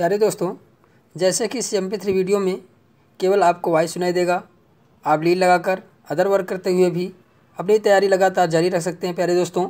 प्यारे दोस्तों जैसे कि इस एम थ्री वीडियो में केवल आपको वॉइस सुनाई देगा आप लीड लगाकर अदर वर्क करते हुए भी अपनी तैयारी लगातार जारी रख सकते हैं प्यारे दोस्तों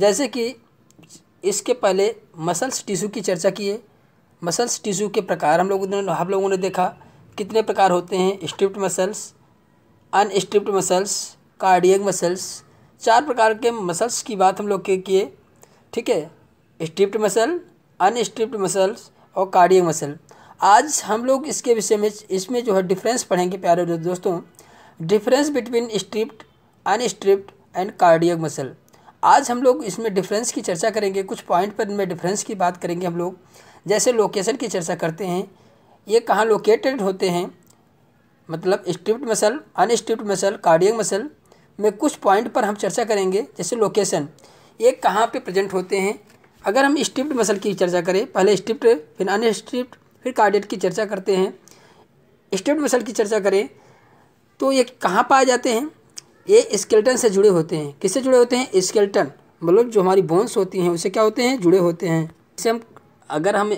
जैसे कि इसके पहले मसल्स टिशू की चर्चा की है मसल्स टिशू के प्रकार हम लोगों ने हम लोगों ने देखा कितने प्रकार होते हैं striped muscles unstriped muscles cardiac muscles चार प्रकार के मसल्स की बात हम लोग के किए ठीक है स्ट्रिप्ट मसल अनस्ट्रिप्ट मसल्स और कार्डियक मसल आज हम लोग इसके विषय में इसमें जो है डिफरेंस पढ़ेंगे प्यारे दोस्तों difference between striped unstriped and cardiac muscle आज हम लोग इसमें डिफरेंस की चर्चा करेंगे कुछ पॉइंट पर इनमें डिफरेंस की बात करेंगे हम लोग जैसे लोकेशन की चर्चा करते हैं ये कहाँ लोकेटेड होते हैं मतलब striped muscle unstriped muscle cardiac muscle में कुछ पॉइंट पर हम चर्चा करेंगे जैसे लोकेशन ये कहाँ पे प्रेजेंट होते हैं अगर हम स्ट्रिप्ट मसल की चर्चा करें पहले स्ट्रिप्ट फिर अनस्ट्रिप्ट फिर कार्डियट की चर्चा करते हैं स्ट्रिप्ट मसल की चर्चा करें तो ये कहाँ पाए जाते हैं ये स्केल्टन से जुड़े होते हैं किससे जुड़े होते हैं स्केल्टन मतलब जो हमारी बोन्स होती हैं उसे क्या होते हैं जुड़े होते हैं इसे हम अगर हम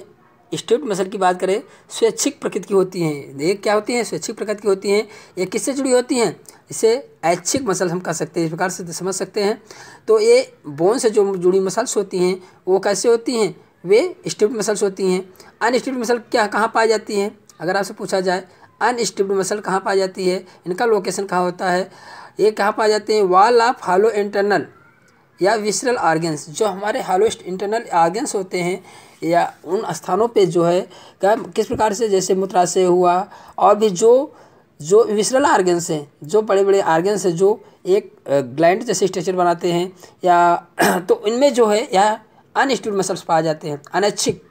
स्टेट मसल की बात करें स्वैच्छिक प्रकृति की होती हैं ये क्या होती हैं स्वैच्छिक प्रकृति की होती हैं ये किससे जुड़ी होती हैं इसे ऐच्छिक मसल हम कह सकते हैं इस प्रकार से समझ सकते हैं तो ये बोन से जो जुड़ी मसल्स होती हैं वो कैसे होती हैं वे स्टिप्ड मसल्स होती हैं अनस्टिप्ड मसल क्या कहाँ पाई जाती हैं अगर आपसे पूछा जाए अनस्टिप्ड मसल कहाँ पाई जाती है इनका लोकेशन कहाँ होता है ये कहाँ पाए जाते हैं वाल ऑफ हालो इंटरनल या विसरल आर्गन्स जो हमारे हालो इंटरनल आर्गन्स होते हैं या उन स्थानों पे जो है क्या किस प्रकार से जैसे मूत्राशय हुआ और भी जो जो विसरल आर्गेन्स हैं जो बड़े बड़े आर्गेन्स हैं जो एक ग्लैंड जैसे स्ट्रक्चर बनाते हैं या तो इनमें जो है यह अनस्टूड मसल्स पाए जाते हैं अनैच्छिक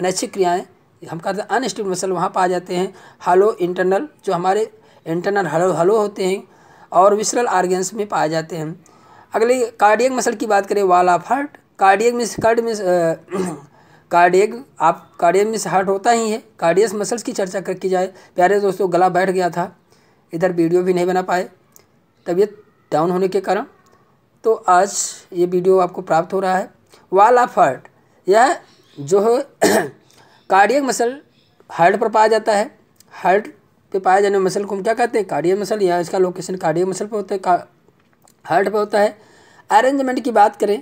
अनैच्छिक क्रियाएँ हम कहते हैं अनस्टूड मसल वहाँ पाए जाते हैं हलो इंटरनल जो हमारे इंटरनल हलो हलो होते हैं और विसरल आर्गेंस में पाए जाते हैं अगले कार्डियक मसल की बात करें wall of heart cardiac muscle card muscle cardiac आप कार्डियक में हार्ट होता ही है कार्डियस मसल्स की चर्चा कर की जाए प्यारे दोस्तों गला बैठ गया था इधर वीडियो भी नहीं बना पाए तबीयत डाउन होने के कारण तो आज ये वीडियो आपको प्राप्त हो रहा है वाल ऑफ हार्ट यह जो है कार्डियक मसल हार्ट पर पाया जाता है हार्ट पे पाया जाने मसल को हम क्या कहते हैं कार्डियक मसल या इसका लोकेशन कार्डियक मसल पर होता है हार्ट पर होता है अरेंजमेंट की बात करें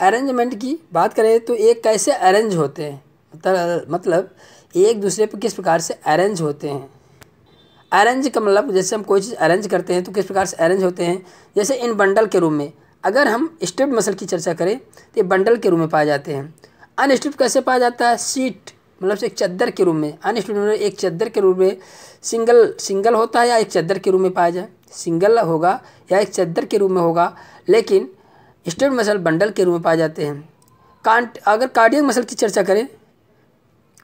अरेंजमेंट की बात करें तो एक कैसे अरेंज होते हैं मतलब, मतलब एक दूसरे पर किस प्रकार से अरेंज होते हैं अरेंज का मतलब जैसे हम कोई चीज़ अरेंज करते हैं तो किस प्रकार से अरेंज होते हैं जैसे इन बंडल के रूप में अगर हम स्ट्रिप मसल की चर्चा करें तो ये बंडल के रूप में पाए जाते हैं अनस्ट्रिप कैसे पाया जाता है सीट मतलब एक चद्दर के रूप में अनस्ट्रिप मतलब एक चद्दर के रूप में सिंगल सिंगल होता है या एक चद्दर के रूप में पाया जाए सिंगल होगा या एक चद्दर के रूप में होगा लेकिन स्टेट मसल बंडल के रूप में पाए जाते हैं कांट अगर कार्डियक मसल की चर्चा करें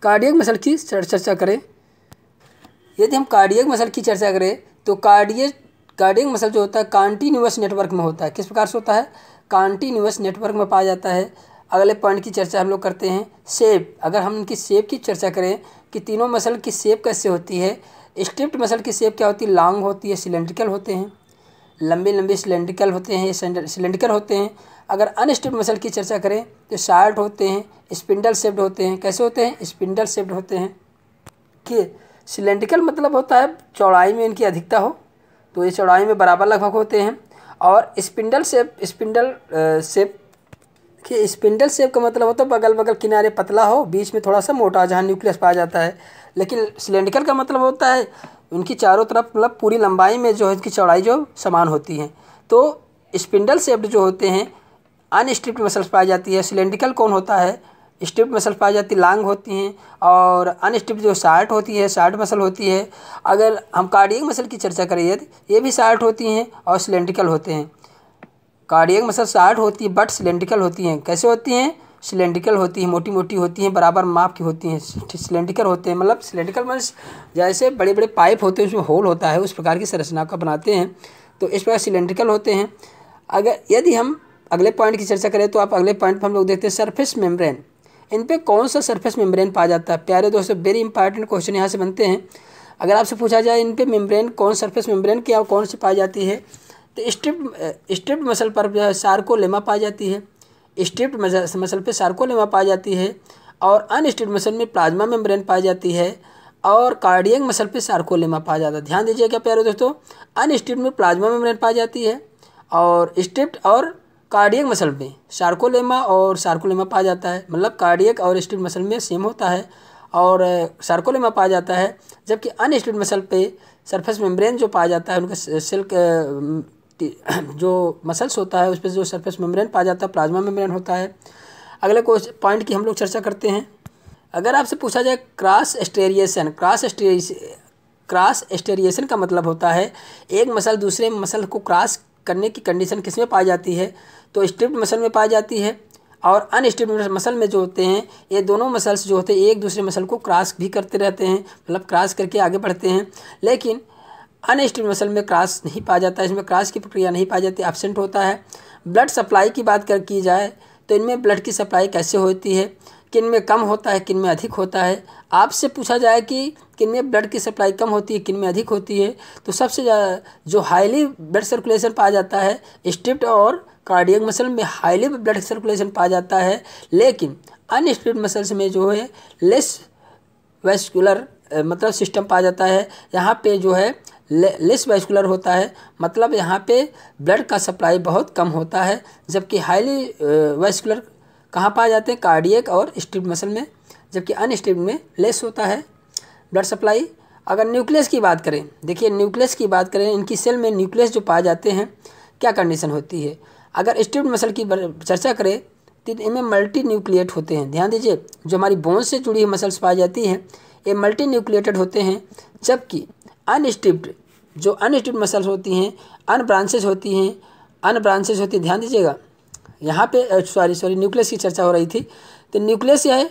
कार्डियक मसल की चर्चा करें यदि हम कार्डियक मसल की चर्चा करें तो कार्डियक कार्डियक मसल जो होता है कॉन्टीन्यूस नेटवर्क में होता है किस प्रकार से होता है कॉन्टीन्यूस नेटवर्क में पाया जाता है अगले पॉइंट की चर्चा हम लोग करते हैं सेप अगर हम इनकी सेप की चर्चा करें कि तीनों मसल की सेप कैसे होती है स्ट्रिप्ट मसल की सेप क्या होती है लॉन्ग होती है सिलेंड्रिकल होते हैं लंबे लंबे सिलेंड्रिकल होते हैं सिलेंडिकल होते हैं अगर अनस्टेप मसल की चर्चा करें तो शार्ट होते हैं स्पिंडल शेप्ड होते हैं कैसे होते हैं स्पिंडल शेप्ड होते हैं कि सिलेंडिकल मतलब होता है चौड़ाई में इनकी अधिकता हो तो ये चौड़ाई में बराबर लगभग होते हैं और स्पिंडल सेप स्पिंडल सेप कि स्पिंडल सेप का मतलब होता है बगल बगल किनारे पतला हो बीच में थोड़ा सा मोटा जहाँ न्यूक्लियस पाया जाता है लेकिन सिलेंडिकल का मतलब होता है उनकी चारों तरफ मतलब पूरी लंबाई में जो है इसकी चौड़ाई जो समान होती है तो स्पिंडल सेप्ड जो होते हैं अनस्ट्रिप्ड मसल्स पाई जाती है सिलेंड्रिकल कौन होता है स्ट्रिप्ट मसल पाई जाती लॉन्ग होती हैं और अनस्ट्रिप्ट जो शार्ट होती है शार्ट मसल होती है अगर हम कार्डियक मसल की चर्चा तो ये भी शार्ट होती हैं और सिलेंड्रिकल होते हैं कार्डियक मसल शार्ट होती है बट सिलेंड्रिकल होती हैं कैसे होती हैं सिलेंड्रिकल होती है मोटी मोटी होती हैं बराबर माप की होती हैं सिलेंड्रिकल होते हैं मतलब सिलेंड्रिकल मतलब जैसे बड़े बड़े पाइप होते हैं उसमें होल होता है उस प्रकार की संरचना का बनाते हैं तो इस प्रकार सिलेंड्रिकल होते हैं अगर यदि हम अगले पॉइंट की चर्चा करें तो आप अगले पॉइंट पर हम लोग देखते हैं सरफेस मेम्ब्रेन इन पर कौन सा सरफेस मेम्ब्रेन पाया जाता है प्यारे दोस्तों वेरी इंपॉर्टेंट क्वेश्चन यहाँ से बनते हैं अगर आपसे पूछा जाए इन पर मेम्ब्रेन कौन सरफेस मेम्ब्रेन की और कौन सी पाई जाती है तो स्ट्रिप स्ट्रिप मसल पर जो है सार्कोलेमा पाई जाती है स्ट्रिप्ट मसल पे सार्कोलेमा पाई जाती है और अनस्ट्रिप्ट मसल में प्लाज्मा मेम्ब्रेन पाई जाती है और कार्डियक मसल पे सार्कोलेमा पाया जाता है ध्यान दीजिए क्या प्यारे दोस्तों अनस्ट्रिप्ट में प्लाज्मा मेम्ब्रेन पाई जाती है और स्ट्रिप्ट और कार्डियक मसल में सार्कोलेमा और सार्कोलेमा पाया जाता है मतलब कार्डियक और स्ट्रिप्ट मसल में सेम होता है और सार्कोलेमा पाया जाता है जबकि अनस्ट्रिप्ट मसल पे सरफेस मेम्ब्रेन जो पाया जाता है उनका सिल्क जो मसल्स होता है उस पर जो सरफेस मेम्ब्रेन पाया जाता है प्लाज्मा मेम्ब्रेन होता है अगले पॉइंट की हम लोग चर्चा करते हैं अगर आपसे पूछा जाए cross striation cross cross striation का मतलब होता है एक मसल दूसरे मसल को क्रॉस करने की कंडीशन किस में पाई जाती है तो स्ट्रिप्ड मसल में पाई जाती है और अनस्ट्रिप्ट मसल में जो होते हैं ये दोनों मसल्स जो होते हैं एक दूसरे मसल को क्रॉस भी करते रहते हैं मतलब क्रॉस करके आगे बढ़ते हैं लेकिन अनस्टेबल मसल में क्रास नहीं पाया जाता इसमें क्रास की प्रक्रिया नहीं पाई जाती एबसेंट होता है ब्लड सप्लाई की बात कर की जाए तो इनमें ब्लड की सप्लाई कैसे होती है किन में कम होता है किन में अधिक होता है आपसे पूछा जाए कि किन में ब्लड की सप्लाई कम होती है किन में अधिक होती है तो सबसे ज़्यादा जो हाईली ब्लड सर्कुलेशन पाया जाता है स्ट्रिप्ट और कार्डियक मसल में हाईली ब्लड सर्कुलेशन पाया जाता है लेकिन अनस्ट्रिप्ट मसल्स में जो है लेस वेस्कुलर मतलब सिस्टम पाया जाता है यहाँ पे जो है ले, लेस वैस्कुलर होता है मतलब यहाँ पे ब्लड का सप्लाई बहुत कम होता है जबकि हाईली वैस्कुलर कहाँ पाए जाते हैं कार्डियक और स्ट्रिप मसल में जबकि अनस्ट्रिप में लेस होता है ब्लड सप्लाई अगर न्यूक्लियस की बात करें देखिए न्यूक्लियस की बात करें इनकी सेल में न्यूक्लियस जो पाए जाते हैं क्या कंडीशन होती है अगर स्ट्रिप मसल की चर्चा करें तो इनमें मल्टी न्यूक्लिएट होते हैं ध्यान दीजिए जो हमारी बोन से जुड़ी हुई मसल्स पाई जाती हैं ये मल्टी न्यूक्लिएटेड होते हैं जबकि अनस्टिप्ड जो अनस्टिप्ड मसल्स होती हैं अन ब्रांचेज होती हैं अन ब्रांचेज होती हैं ध्यान दीजिएगा यहाँ पे सॉरी सॉरी न्यूक्लियस की चर्चा हो रही थी तो न्यूक्लियस है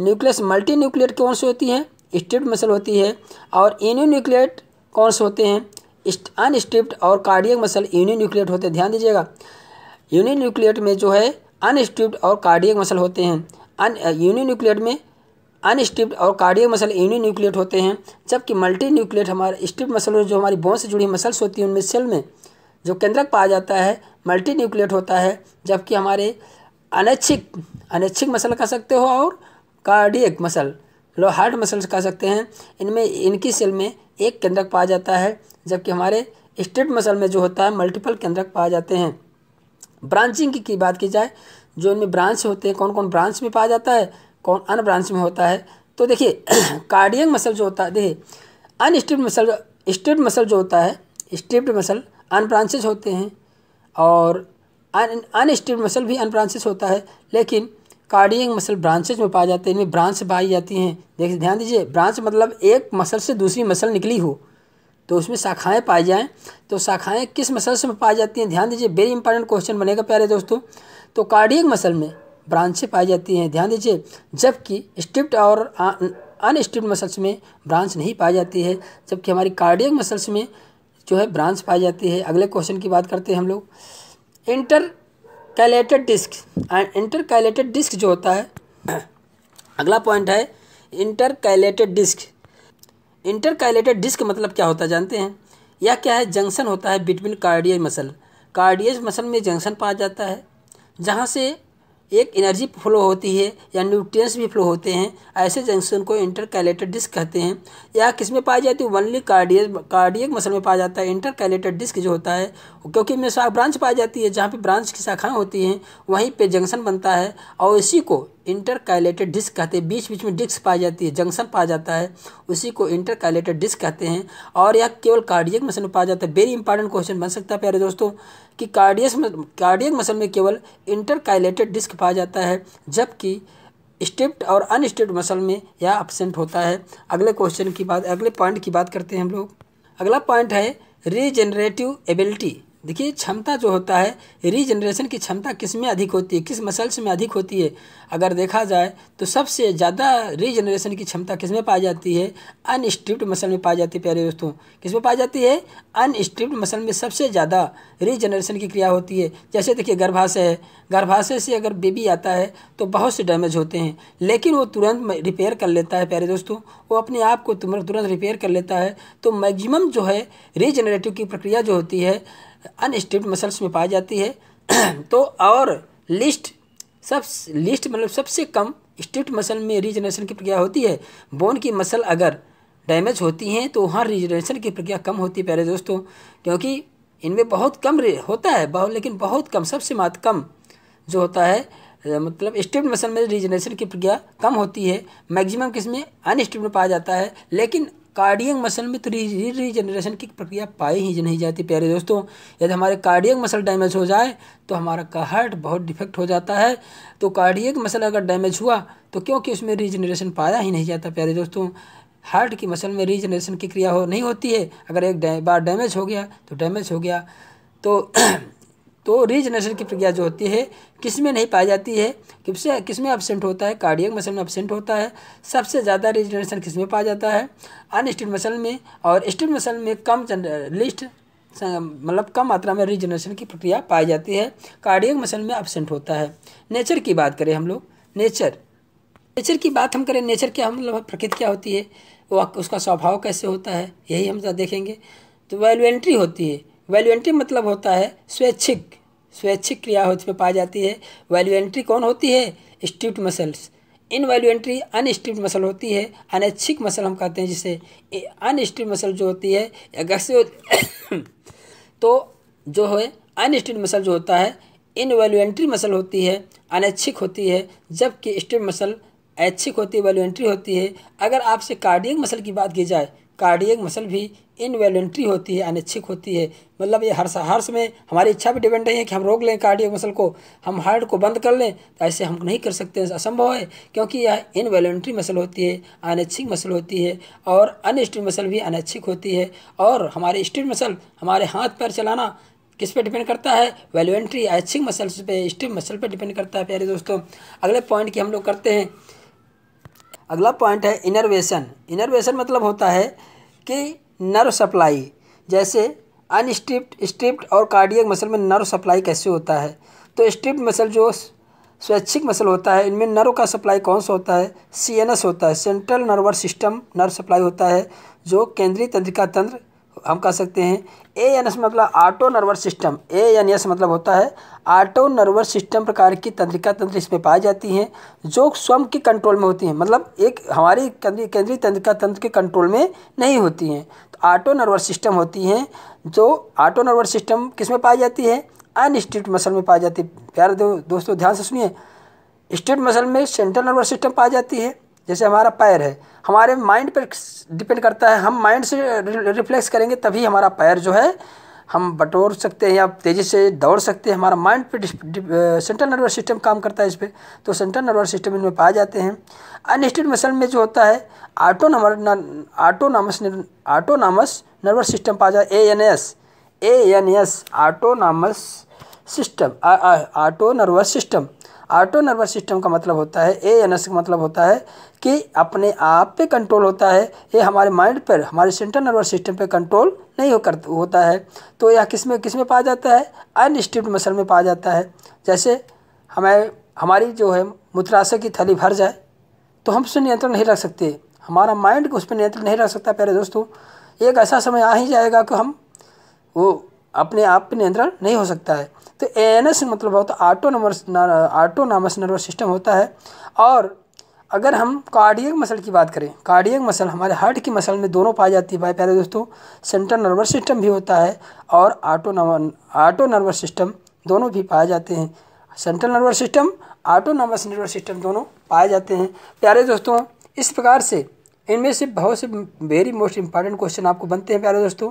न्यूक्लियस मल्टी न्यूक्लियट कौन से होती हैं स्टिप्ड मसल होती है और इन्यू न्यूक्लियट कौन से होते हैं अनस्टिप्ड और कार्डियक मसल यूनियो न्यूक्लियट होते हैं ध्यान दीजिएगा यूनि न्यूक्लियट में जो है अनस्टिप्ड और कार्डियक मसल होते हैं अन यूनियो न्यूक्लियट में अनस्टिप्ड और कार्डियो मसल यूनि न्यूक्लियट होते हैं जबकि मल्टी न्यूक्लियट हमारे स्टिप मसल जो हमारी बोन से जुड़ी मसल्स होती हैं उनमें सेल में जो केंद्रक पाया जाता है मल्टी न्यूक्लियट होता है जबकि हमारे अनैच्छिक अनैच्छिक मसल कह सकते हो और कार्डियक मसल लो हार्ट मसल्स कह सकते हैं इनमें इनकी सेल में एक केंद्रक पाया जाता है जबकि हमारे स्टेट मसल में जो होता है मल्टीपल केंद्रक पाए जाते हैं ब्रांचिंग की, की बात की जाए जो इनमें ब्रांच होते हैं कौन कौन ब्रांच में पाया जाता है कौन अन्य ब्रांच में होता है तो देखिए कार्डियक मसल जो होता है देखिए अनस्टिप्ड मसल स्टिप्ड मसल जो होता है स्टिप्ड मसल अन ब्रांचेज होते हैं और अन अनस्टिप्ड मसल भी अन ब्रांचेज होता है लेकिन कार्डियक मसल ब्रांचेज में पाए जाते हैं इनमें ब्रांच पाई जाती हैं देखिए ध्यान दीजिए ब्रांच मतलब एक मसल से दूसरी मसल निकली हो तो उसमें शाखाएं पाई जाएँ तो शाखाएं किस मसल से पाई जाती हैं ध्यान दीजिए वेरी इंपॉर्टेंट क्वेश्चन बनेगा प्यारे दोस्तों तो कार्डियक मसल में ब्रांचें पाई जाती हैं ध्यान दीजिए जबकि स्टिप्ट और अनस्ट्रिप्ट मसल्स में ब्रांच नहीं पाई जाती है जबकि हमारी कार्डियक मसल्स में जो है ब्रांच पाई जाती है अगले क्वेश्चन की बात करते हैं हम लोग intercalated disc intercalated disc जो होता है अगला पॉइंट है intercalated disc intercalated disc मतलब क्या होता है जानते हैं यह क्या है जंक्शन होता है between cardiac muscle cardiac muscle में जंक्शन पाया जाता है जहाँ से एक एनर्जी फ्लो होती है या न्यूट्रिएंट्स भी फ्लो होते हैं ऐसे जंक्शन को इंटर डिस्क कहते हैं या किस में पाई जाती है वनली कार्डिय कार्डियक मसल में पाया जाता है इंटर डिस्क जो होता है क्योंकि इनमें ब्रांच पाई जाती है जहाँ पे ब्रांच की शाखाएँ होती हैं वहीं पे जंक्शन बनता है और इसी को इंटर डिस्क कहते हैं बीच बीच में डिस्क पाई जाती है जंक्शन पाया जाता है उसी को इंटर डिस्क कहते हैं और यह केवल कार्डियक मसल में पाया जाता है वेरी इंपॉर्टेंट क्वेश्चन बन सकता है प्यारे दोस्तों कि कार्डियस कार्डियक मसल में केवल इंटरकाइलेटेड डिस्क पाया जाता है जबकि स्टेप्ड और अनस्टेप्ड मसल में यह अपसेंट होता है अगले क्वेश्चन की बात अगले पॉइंट की बात करते हैं हम लोग अगला पॉइंट है रीजेनरेटिव एबिलिटी देखिए क्षमता जो होता है रीजनरेशन की क्षमता किस में अधिक होती है किस मसल्स में अधिक होती है अगर देखा जाए तो सबसे ज़्यादा रीजनरेशन की क्षमता किस में पाई जाती है अनस्ट्रिप्ड मसल में पाई जाती है प्यारे दोस्तों किस में पाई जाती है अनस्ट्रिप्ड मसल में सबसे ज़्यादा रीजनरेशन की क्रिया होती है जैसे देखिए गर्भाशय है गर्भाशय से अगर बेबी आता है तो बहुत से डैमेज होते हैं लेकिन वो तुरंत रिपेयर कर लेता है प्यारे दोस्तों वो अपने आप को तुरंत तुरंत रिपेयर कर लेता है तो मैगजिम जो है रीजनरेटिव की प्रक्रिया जो होती है अनस्टेप्ड मसल्स में पाई जाती है तो और लिस्ट सब लिस्ट मतलब सबसे कम स्टिप्ट मसल में रीजनरेशन की प्रक्रिया होती है बोन की मसल अगर डैमेज होती हैं तो वहाँ रीजनरेशन की प्रक्रिया कम होती है प्यारे दोस्तों क्योंकि इनमें बहुत कम होता है बहुत लेकिन बहुत कम सबसे मात्र कम जो होता है मतलब स्टिप्ड मसल में रीजनरेशन की प्रक्रिया कम होती है मैक्सिमम किस में अनस्टिप्ड में पाया जाता है लेकिन कार्डियक मसल में तो री रीजनरेशन की प्रक्रिया पाई ही नहीं जाती प्यारे दोस्तों यदि हमारे कार्डियक मसल डैमेज हो जाए तो हमारा का हार्ट बहुत डिफेक्ट हो जाता है तो कार्डियक मसल अगर डैमेज हुआ तो क्योंकि उसमें रीजनरेशन पाया ही नहीं जाता प्यारे दोस्तों हार्ट की मसल में रीजनरेशन की क्रिया हो नहीं होती है अगर एक बार डैमेज हो गया तो डैमेज हो गया तो तो रीजनरेशन की प्रक्रिया जो होती है किस में नहीं पाई जाती है किससे किस में एबसेंट होता है कार्डियक मसल में एबसेंट होता है सबसे ज़्यादा रीजनरेशन किस में पाया जाता है अनस्टिड मसल में और स्टिड मसल में कम लिस्ट मतलब कम मात्रा में रीजनरेशन की प्रक्रिया पाई जाती है कार्डियक मसल में एबसेंट होता है नेचर की बात करें हम लोग नेचर नेचर की बात हम करें नेचर क्या मतलब प्रकृति क्या होती है वो उसका स्वभाव कैसे होता है यही हम देखेंगे तो वेलवेंट्री होती है वैल्यू एंट्री मतलब होता है स्वैच्छिक स्वैच्छिक क्रिया होती में पाई जाती है वैल्यू एंट्री कौन होती है striped muscles involuntary muscle होती है अनैच्छिक मसल हम कहते हैं जिसे अनस्ट्रिप्ट मसल जो होती है अगर से तो जो है अनस्ट्रिप्ट मसल जो होता है इन वैल्यू एंट्री मसल होती है अनैच्छिक होती है जबकि स्ट्रिप्ट मसल ऐच्छिक होती है वैल्यू एंट्री होती है अगर आपसे कार्डियक मसल की बात की जाए कार्डियक मसल भी इनवेलेंट्री होती है अनिच्छिक होती है मतलब ये हर हर में हमारी इच्छा भी डिपेंड नहीं है कि हम रोक लें कार्डियक मसल को हम हार्ट को बंद कर लें तो ऐसे हम नहीं कर सकते असंभव है क्योंकि यह इनवेलेंट्री मसल होती है अनिच्छिक मसल होती है और अनस्टिड मसल भी अनिच्छिक होती है और हमारे स्टिड मसल हमारे हाथ पैर चलाना किस पे डिपेंड करता है वेलुएंट्री ऐच्छिक मसल्स पे स्टिम मसल पे डिपेंड करता है प्यारे दोस्तों अगले पॉइंट की हम लोग करते हैं अगला पॉइंट है इनरवेशन इनरवेशन मतलब होता है कि नर्व सप्लाई जैसे अनस्ट्रिप्ट स्ट्रिप्ट और कार्डियक मसल में नर्व सप्लाई कैसे होता है तो स्ट्रिप्ट मसल जो स्वैच्छिक मसल होता है इनमें नर्व का सप्लाई कौन सा होता है सी होता है central nervous system nerve supply होता है जो केंद्रीय तंत्रिका तंत्र हम कह सकते हैं ए एन एस मतलब auto nervous system A N S मतलब होता है ऑटो नर्वस सिस्टम प्रकार की तंत्रिका तंत्र इसमें पाई जाती हैं जो स्वयं के कंट्रोल में होती हैं मतलब एक हमारी केंद्रीय तंत्रिका तंत्र के कंट्रोल में नहीं होती हैं तो ऑटो नर्वस सिस्टम होती हैं जो ऑटो नर्वस सिस्टम किस में पाई जाती है अनस्ट्रीट मसल में पाई जाती है प्यार दो, दोस्तों ध्यान से सुनिए स्टेट मसल में सेंट्रल नर्वस सिस्टम पाई जाती है जैसे हमारा पैर है हमारे माइंड पर डिपेंड करता है हम माइंड से रिफ्लेक्स करेंगे तभी हमारा पैर जो है हम बटोर सकते हैं या तेज़ी से दौड़ सकते हैं हमारा माइंड पे सेंट्रल नर्वस सिस्टम काम करता है इस पर तो सेंट्रल नर्वस सिस्टम इनमें पाए जाते हैं अनस्टेड मसल में जो होता है आटोनमर आटोनामस आटोनामस नर्वस सिस्टम पाया है A N S A N S autonomous system auto nervous system auto nervous system का मतलब होता है ए एन एस का मतलब होता है कि अपने आप पे कंट्रोल होता है ये हमारे माइंड पर हमारे सेंट्रल नर्वस सिस्टम पे कंट्रोल नहीं हो कर होता है तो यह किस में किस में पाया जाता है अनस्टिप्ड मसल में पाया जाता है जैसे हमें हमारी जो है मूत्राशय की थली भर जाए तो हम उसमें नियंत्रण नहीं रख सकते हमारा माइंड उस पर नियंत्रण नहीं रख सकता प्यारे दोस्तों एक ऐसा समय आ ही जाएगा कि हम वो अपने आप पर नियंत्रण नहीं हो सकता है तो ए मतलब होता है autonomous nervous system होता है और अगर हम कार्डियक मसल की बात करें कार्डियक मसल हमारे हार्ट की मसल में दोनों पाई जाती है भाई प्यारे दोस्तों सेंट्रल नर्वस सिस्टम भी होता है और आटो आटो नर्वस सिस्टम दोनों भी पाए जाते हैं central nervous system auto nervous nervous system दोनों पाए जाते हैं प्यारे दोस्तों इस प्रकार से इनमें से बहुत से वेरी मोस्ट इंपॉर्टेंट क्वेश्चन आपको बनते हैं प्यारे दोस्तों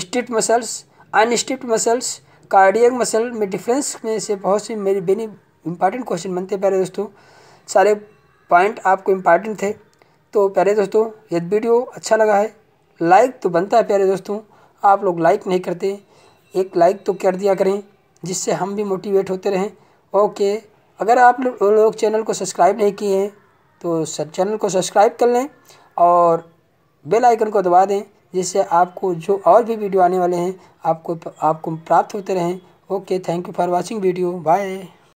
striped muscles unstriped muscles cardiac muscle में डिफरेंस में से बहुत से मेरी वेरी इंपॉर्टेंट क्वेश्चन बनते हैं प्यारे दोस्तों सारे पॉइंट आपको इम्पॉर्टेंट थे तो प्यारे दोस्तों यदि वीडियो अच्छा लगा है लाइक तो बनता है प्यारे दोस्तों आप लोग लाइक नहीं करते एक लाइक तो कर दिया करें जिससे हम भी मोटिवेट होते रहें ओके अगर आप लोग लो चैनल को सब्सक्राइब नहीं किए हैं तो सर चैनल को सब्सक्राइब कर लें और बेल आइकन को दबा दें जिससे आपको जो और भी वीडियो आने वाले हैं आपको आपको प्राप्त होते रहें okay thank you for watching video bye